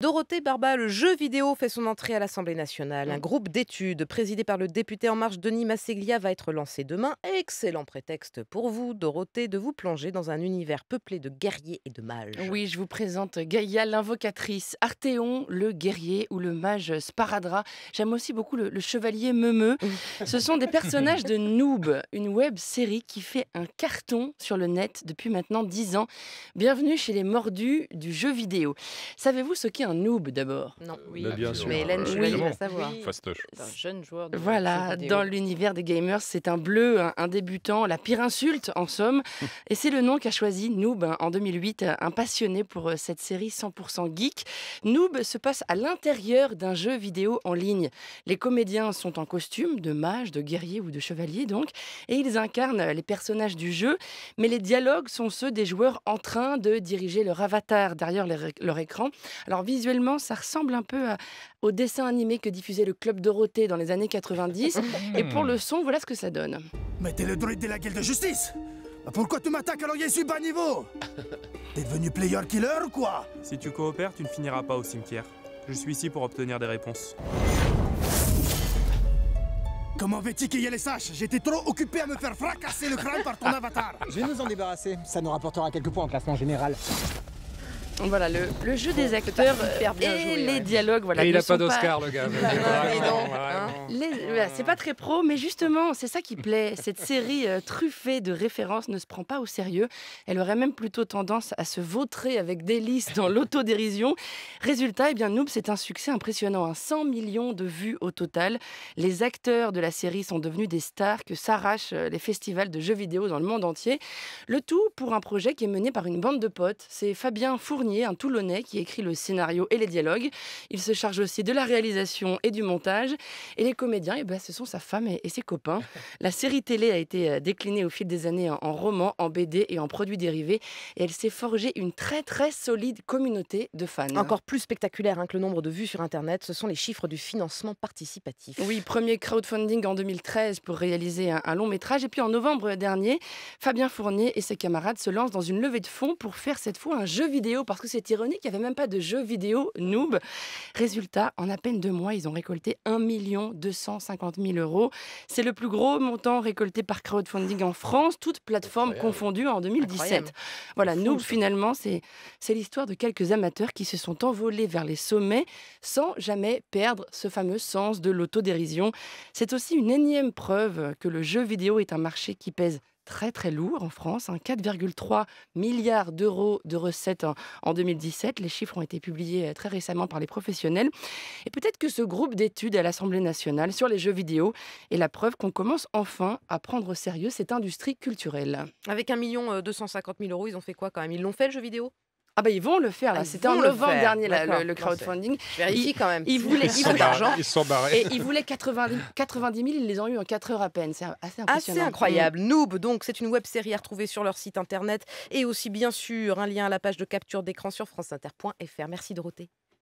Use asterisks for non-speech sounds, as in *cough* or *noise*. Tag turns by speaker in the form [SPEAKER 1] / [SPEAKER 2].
[SPEAKER 1] Dorothée Barba, le jeu vidéo fait son entrée à l'Assemblée nationale. Mm. Un groupe d'études présidé par le député En Marche Denis Masseglia va être lancé demain. Excellent prétexte pour vous, Dorothée, de vous plonger dans un univers peuplé de guerriers et de mages.
[SPEAKER 2] Oui, je vous présente Gaïa l'invocatrice, Arthéon le guerrier ou le mage Sparadra. J'aime aussi beaucoup le, chevalier Meumeu. *laughs* Ce sont des personnages de Noob, une web série qui fait un carton sur le net depuis maintenant 10 ans. Bienvenue chez les mordus du jeu vidéo. Savez-vous ce qu'est noob d'abord Non, euh, bien ah, sûr. Mais Hélène, savoir. Un jeune joueur. De voilà, dans l'univers des gamers, c'est un bleu, un, débutant, la pire insulte en somme. Et c'est le nom qu'a choisi Noob hein, en 2008, euh, un passionné pour euh, cette série 100% geek. Noob se passe à l'intérieur d'un jeu vidéo en ligne. Les comédiens sont en costume de mage, de guerrier ou de chevalier donc, et ils incarnent les personnages du jeu, mais les dialogues sont ceux des joueurs en train de diriger leur avatar derrière leur, écran. Alors visuellement, ça ressemble un peu euh, au dessin animé que diffusait le Club Dorothée dans les années 90. *laughs* et pour hmm. le son, voilà ce que ça donne. Mais t'es le druide de la guilde de justice bah, pourquoi tu m'attaques alors que je suis bas niveau
[SPEAKER 1] *laughs* T'es devenu player killer ou quoi Si tu coopères, tu ne finiras pas au cimetière. Je suis ici pour obtenir des réponses.
[SPEAKER 2] Comment vais-tu qu'il y les sages J'étais trop occupé à me faire fracasser le crâne par
[SPEAKER 1] ton *laughs* avatar. Je vais nous en débarrasser. Ça nous rapportera quelques points en classement général.
[SPEAKER 2] Voilà, le, jeu des acteurs euh, et les dialogues. Voilà, il n'a pas d'Oscar, le gars. c'est pas très pro, mais justement, c'est ça qui plaît. Cette série euh, truffée de références ne se prend pas au sérieux. Elle aurait même plutôt tendance à se vautrer avec délice dans l'autodérision. Résultat, eh bien, Noob, c'est un succès impressionnant. 100 hein. millions de vues au total. Les acteurs de la série sont devenus des stars que s'arrachent euh, les festivals de jeux vidéo dans le monde entier. Le tout pour un projet qui est mené par une bande de potes. C'est Fabien Fournier un Toulonnais qui écrit le scénario et les dialogues. Il se charge aussi de la réalisation et du montage. Et les comédiens, eh ben, ce sont sa femme et, ses copains. *laughs* La série télé a été euh, déclinée au fil des années en, roman, romans, en BD
[SPEAKER 1] et en produits dérivés. Et elle s'est forgée une très très solide communauté de fans. Encore plus spectaculaire hein, que le nombre de vues sur Internet, ce sont les chiffres du financement participatif. Oui,
[SPEAKER 2] premier crowdfunding en 2013 pour réaliser un long métrage. Et puis en novembre dernier, Fabien Fournier et ses camarades se lancent dans une levée de fonds pour faire cette fois un jeu vidéo parce que c'est ironique, il n'y avait même pas de jeux vidéo noob. Résultat, en à peine deux mois, ils ont récolté 1 250 000 euros. C'est le plus gros montant récolté par crowdfunding en France, toutes plateformes confondues en 2017. Voilà, noob finalement, c'est l'histoire de quelques amateurs qui se sont envolés vers les sommets sans jamais perdre ce fameux sens de l'autodérision. C'est aussi une énième preuve que le jeu vidéo est un marché qui pèse très très lourd en France, 4,3 hein. milliards d'euros de recettes en, 2017. Les chiffres ont été publiés euh, très récemment par les professionnels. Et peut-être que ce groupe d'études à l'Assemblée nationale sur les jeux vidéo est la preuve qu'on commence enfin à prendre au sérieux cette industrie culturelle.
[SPEAKER 1] Avec 1 250 euh, mille euros, ils ont fait quoi quand même Ils l'ont fait le jeu vidéo ah bah ils vont le faire là. Ah, C'était en novembre dernier le, crowdfunding. Vérifie quand même. Ils voulaient ils, ils Et ils voulaient 90, 000, ils les ont eu en 4 heures à peine. C'est assez impressionnant. Assez incroyable. Noob, donc c'est une web série à retrouver sur leur site internet et aussi bien sûr un lien à la page de capture d'écran sur franceinter.fr. Merci Dorothée.